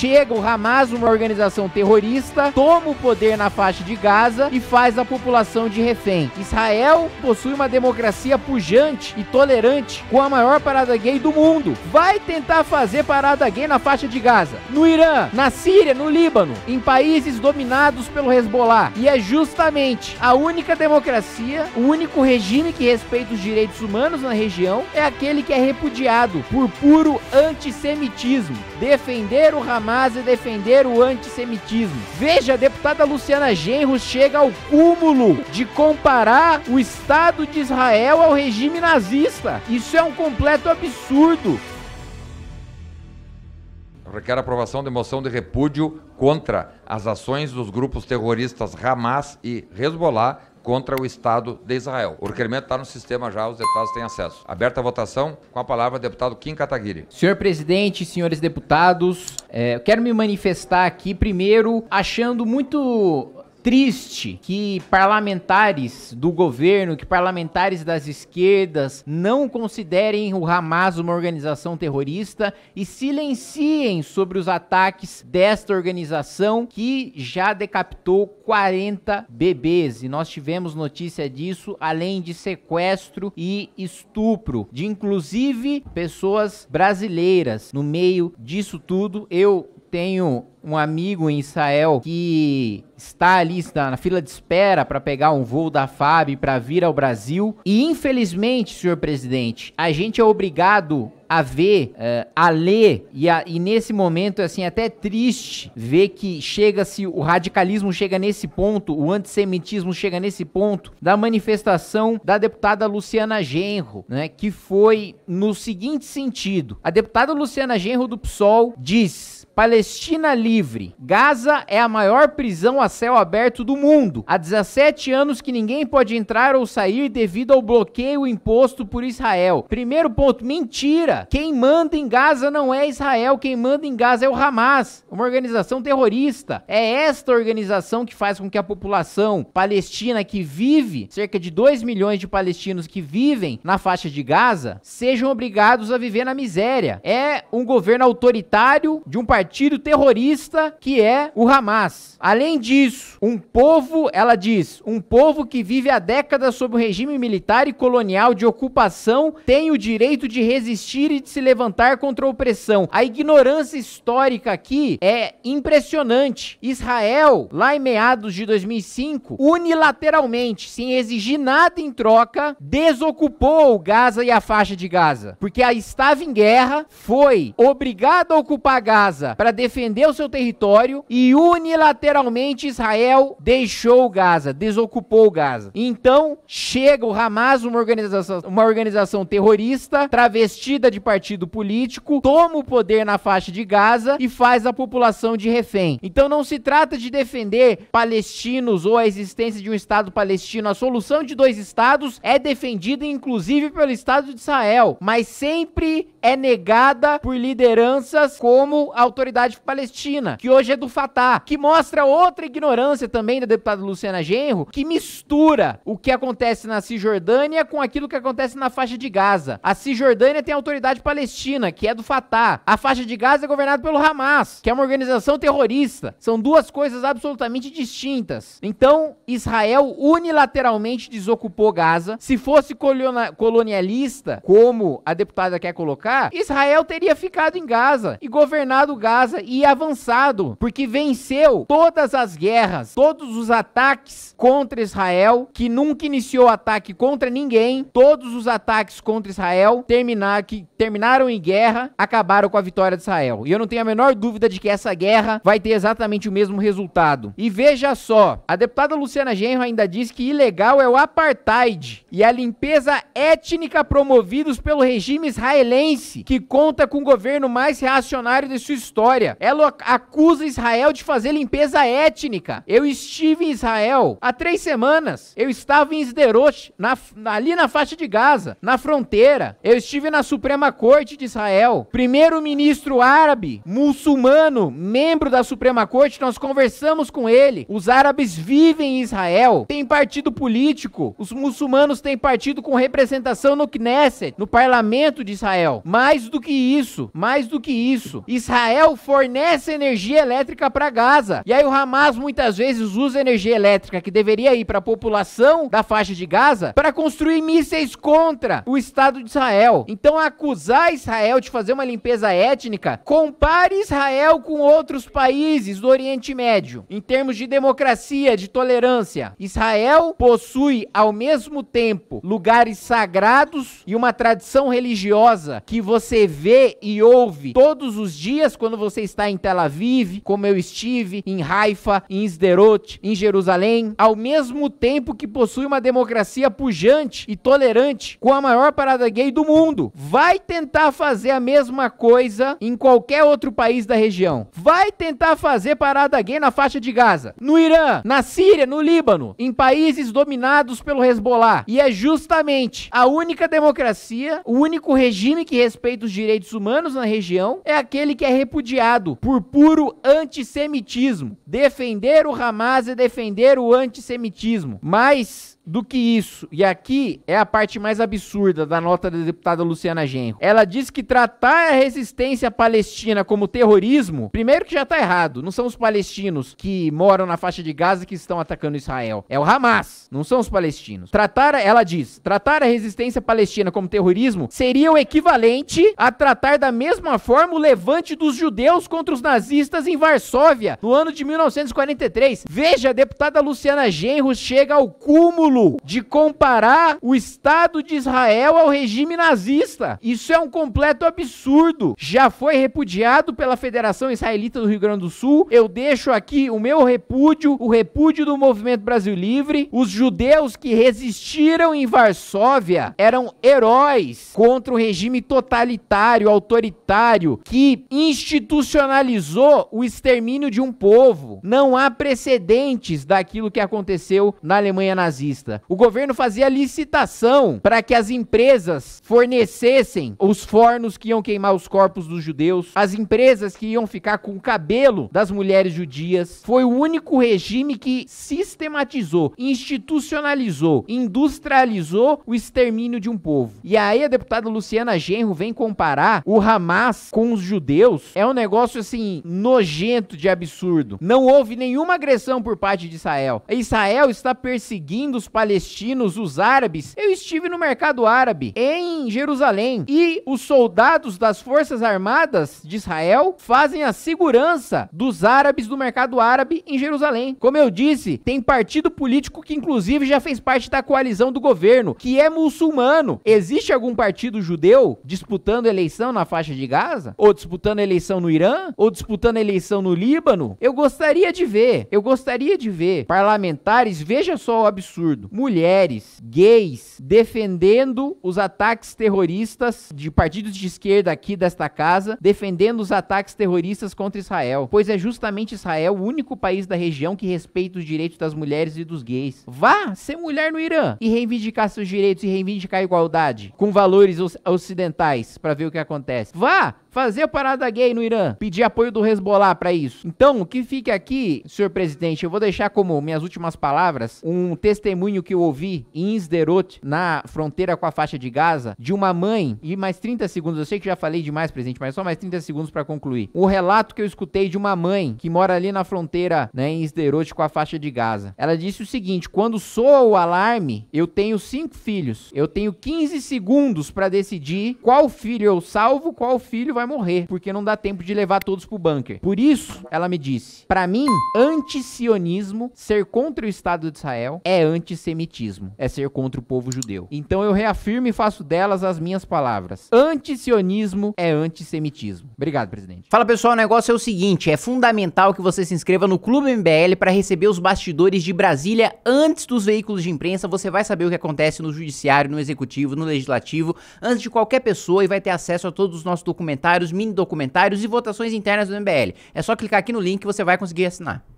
chega o Hamas, uma organização terrorista, toma o poder na faixa de Gaza e faz a população de refém. Israel possui uma democracia pujante e tolerante com a maior parada gay do mundo. Vai tentar fazer parada gay na faixa de Gaza, no Irã, na Síria, no Líbano, em países dominados pelo Hezbollah. E é justamente a única democracia, o único regime que respeita os direitos humanos na região é aquele que é repudiado por puro antissemitismo. Defender o Hamas Hamas e defender o antissemitismo. Veja, a deputada Luciana Genro chega ao cúmulo de comparar o Estado de Israel ao regime nazista. Isso é um completo absurdo. Requer aprovação de moção de repúdio contra as ações dos grupos terroristas Hamas e Hezbollah contra o Estado de Israel. O requerimento está no sistema já, os deputados têm acesso. Aberta a votação, com a palavra, deputado Kim Kataguiri. Senhor presidente, senhores deputados, é, quero me manifestar aqui primeiro achando muito triste que parlamentares do governo, que parlamentares das esquerdas não considerem o Hamas uma organização terrorista e silenciem sobre os ataques desta organização que já decapitou 40 bebês. E nós tivemos notícia disso, além de sequestro e estupro de inclusive pessoas brasileiras. No meio disso tudo, eu tenho um amigo em Israel que está ali está na fila de espera para pegar um voo da FAB para vir ao Brasil. E infelizmente, senhor presidente, a gente é obrigado a ver, uh, a ler e, a, e, nesse momento assim é até triste ver que chega se o radicalismo chega nesse ponto, o antissemitismo chega nesse ponto da manifestação da deputada Luciana Genro, né, que foi no seguinte sentido: a deputada Luciana Genro do PSOL diz Palestina livre. Gaza é a maior prisão a céu aberto do mundo. Há 17 anos que ninguém pode entrar ou sair devido ao bloqueio imposto por Israel. Primeiro ponto, mentira. Quem manda em Gaza não é Israel, quem manda em Gaza é o Hamas, uma organização terrorista. É esta organização que faz com que a população palestina que vive, cerca de 2 milhões de palestinos que vivem na faixa de Gaza, sejam obrigados a viver na miséria. É um governo autoritário de um país partido terrorista que é o Hamas. Além disso, um povo, ela diz, um povo que vive há décadas sob o regime militar e colonial de ocupação tem o direito de resistir e de se levantar contra a opressão. A ignorância histórica aqui é impressionante. Israel, lá em meados de 2005, unilateralmente, sem exigir nada em troca, desocupou Gaza e a faixa de Gaza, porque a estava em guerra, foi obrigado a ocupar Gaza Gaza para defender o seu território e unilateralmente Israel deixou Gaza, desocupou Gaza. Então chega o Hamas, uma organização, uma organização terrorista, travestida de partido político, toma o poder na faixa de Gaza e faz a população de refém. Então não se trata de defender palestinos ou a existência de um Estado palestino. A solução de dois Estados é defendida inclusive pelo Estado de Israel, mas sempre é negada por lideranças como a Autoridade Palestina, que hoje é do Fatah, que mostra outra ignorância também da deputada Luciana Genro, que mistura o que acontece na Cisjordânia com aquilo que acontece na faixa de Gaza. A Cisjordânia tem a Autoridade Palestina, que é do Fatah. A faixa de Gaza é governada pelo Hamas, que é uma organização terrorista. São duas coisas absolutamente distintas. Então, Israel unilateralmente desocupou Gaza. Se fosse colonialista, como a deputada quer colocar, atacar, Israel teria ficado em Gaza e governado Gaza e avançado, porque venceu todas as guerras, todos os ataques contra Israel, que nunca iniciou ataque contra ninguém, todos os ataques contra Israel terminar, que terminaram em guerra, acabaram com a vitória de Israel. E eu não tenho a menor dúvida de que essa guerra vai ter exatamente o mesmo resultado. E veja só, a deputada Luciana Genro ainda diz que ilegal é o apartheid e a limpeza étnica promovidos pelo regime israelense israelense, que conta com o governo mais reacionário de sua história. Ela acusa Israel de fazer limpeza étnica. Eu estive em Israel há três semanas. Eu estava em Sderot, na, ali na faixa de Gaza, na fronteira. Eu estive na Suprema Corte de Israel. Primeiro-ministro árabe, muçulmano, membro da Suprema Corte, nós conversamos com ele. Os árabes vivem em Israel, tem partido político. Os muçulmanos têm partido com representação no Knesset, no parlamento de Israel. Mais do que isso, mais do que isso, Israel fornece energia elétrica para Gaza. E aí o Hamas muitas vezes usa energia elétrica que deveria ir para a população da faixa de Gaza para construir mísseis contra o Estado de Israel. Então acusar Israel de fazer uma limpeza étnica, compare Israel com outros países do Oriente Médio em termos de democracia, de tolerância. Israel possui ao mesmo tempo lugares sagrados e uma tradição religiosa que você vê e ouve todos os dias quando você está em Tel Aviv, como eu estive, em Haifa, em Sderot, em Jerusalém, ao mesmo tempo que possui uma democracia pujante e tolerante com a maior parada gay do mundo. Vai tentar fazer a mesma coisa em qualquer outro país da região. Vai tentar fazer parada gay na faixa de Gaza, no Irã, na Síria, no Líbano, em países dominados pelo Hezbollah. E é justamente a única democracia, o único regime que respeita os direitos humanos na região é aquele que é repudiado por puro antissemitismo. Defender o Hamas é defender o antissemitismo. Mas do que isso. E aqui é a parte mais absurda da nota da deputada Luciana Genro. Ela diz que tratar a resistência palestina como terrorismo, primeiro que já tá errado. Não são os palestinos que moram na faixa de Gaza que estão atacando Israel. É o Hamas, não são os palestinos. Tratar, ela diz, tratar a resistência palestina como terrorismo seria o equivalente a tratar da mesma forma o levante dos judeus contra os nazistas em Varsóvia no ano de 1943. Veja, a deputada Luciana Genro chega ao cúmulo de comparar o Estado de Israel ao regime nazista. Isso é um completo absurdo. Já foi repudiado pela Federação Israelita do Rio Grande do Sul. Eu deixo aqui o meu repúdio, o repúdio do Movimento Brasil Livre. Os judeus que resistiram em Varsóvia eram heróis contra o regime totalitário, autoritário, que institucionalizou o extermínio de um povo. Não há precedentes daquilo que aconteceu na Alemanha nazista. O governo fazia licitação para que as empresas fornecessem os fornos que iam queimar os corpos dos judeus, as empresas que iam ficar com o cabelo das mulheres judias. Foi o único regime que sistematizou, institucionalizou, industrializou o extermínio de um povo. E aí a deputada Luciana Genro vem comparar o Hamas com os judeus. É um negócio assim nojento de absurdo. Não houve nenhuma agressão por parte de Israel. Israel está perseguindo os palestinos, os árabes, eu estive no mercado árabe em Jerusalém e os soldados das Forças Armadas de Israel fazem a segurança dos árabes do mercado árabe em Jerusalém. Como eu disse, tem partido político que inclusive já fez parte da coalizão do governo, que é muçulmano. Existe algum partido judeu disputando eleição na faixa de Gaza? Ou disputando eleição no Irã? Ou disputando eleição no Líbano? Eu gostaria de ver, eu gostaria de ver parlamentares, veja só o absurdo Mulheres, gays, defendendo os ataques terroristas de partidos de esquerda aqui desta casa, defendendo os ataques terroristas contra Israel. Pois é justamente Israel o único país da região que respeita os direitos das mulheres e dos gays. Vá ser mulher no Irã e reivindicar seus direitos e reivindicar a igualdade com valores ocidentais para ver o que acontece. Vá fazer parada gay no Irã, pedir apoio do Hezbollah para isso. Então, o que fica aqui, senhor presidente, eu vou deixar como minhas últimas palavras um testemunho que eu ouvi em Sderot, na fronteira com a faixa de Gaza, de uma mãe, e mais 30 segundos, eu sei que já falei demais, presidente, mas só mais 30 segundos para concluir. O relato que eu escutei de uma mãe que mora ali na fronteira, né, em Sderot com a faixa de Gaza. Ela disse o seguinte: quando soa o alarme, eu tenho cinco filhos. Eu tenho 15 segundos para decidir qual filho eu salvo, qual filho vai vai morrer, porque não dá tempo de levar todos pro bunker. Por isso, ela me disse: para mim, antisionismo, ser contra o Estado de Israel, é antissemitismo, é ser contra o povo judeu. Então eu reafirmo e faço delas as minhas palavras: antisionismo é antissemitismo. Obrigado, presidente. Fala pessoal, o negócio é o seguinte: é fundamental que você se inscreva no Clube MBL para receber os bastidores de Brasília antes dos veículos de imprensa. Você vai saber o que acontece no judiciário, no executivo, no legislativo, antes de qualquer pessoa e vai ter acesso a todos os nossos documentários documentários, mini documentários e votações internas do MBL. É só clicar aqui no link que você vai conseguir assinar.